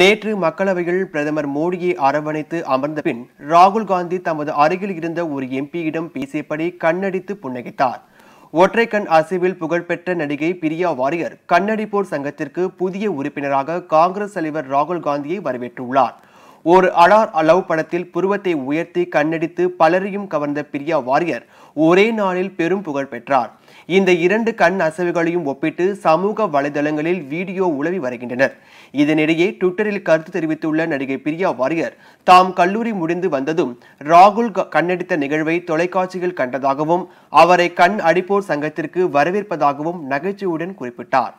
நேற்று மக்களவையில் பிரதமர் மோடியை அரவணைத்து அமர்ந்த பின் ராகுல் காந்தி தமது அருகில் இருந்த ஒரு எம்பியிடம் பேசியபடி கண்ணடித்து புன்னகைத்தார் ஒற்றை கண் அசைவில் புகழ்பெற்ற நடிகை பிரியா வாரியர் கண்ணடிப்போர் சங்கத்திற்கு புதிய உறுப்பினராக காங்கிரஸ் தலைவர் ராகுல் காந்தியை வரவேற்றுள்ளார் ஒரு அலார் அலவ் படத்தில் புருவத்தை உயர்த்தி கண்ணடித்து பலரையும் கவர்ந்த பிரியா வாரியர் ஒரே நாளில் பெரும் புகழ் பெற்றார் இந்த இரண்டு கண் அசைவுகளையும் ஒப்பிட்டு சமூக வலைதளங்களில் வீடியோ உளவி வருகின்றனர் இதனிடையே ட்விட்டரில் கருத்து தெரிவித்துள்ள நடிகை பிரியா வாரியர் தாம் கல்லூரி முடிந்து வந்ததும் ராகுல் கண்ணடித்த நிகழ்வை தொலைக்காட்சியில் கண்டதாகவும் அவரை கண் அடிப்போர் சங்கத்திற்கு வரவேற்பதாகவும் நகைச்சுவையுடன் குறிப்பிட்டார்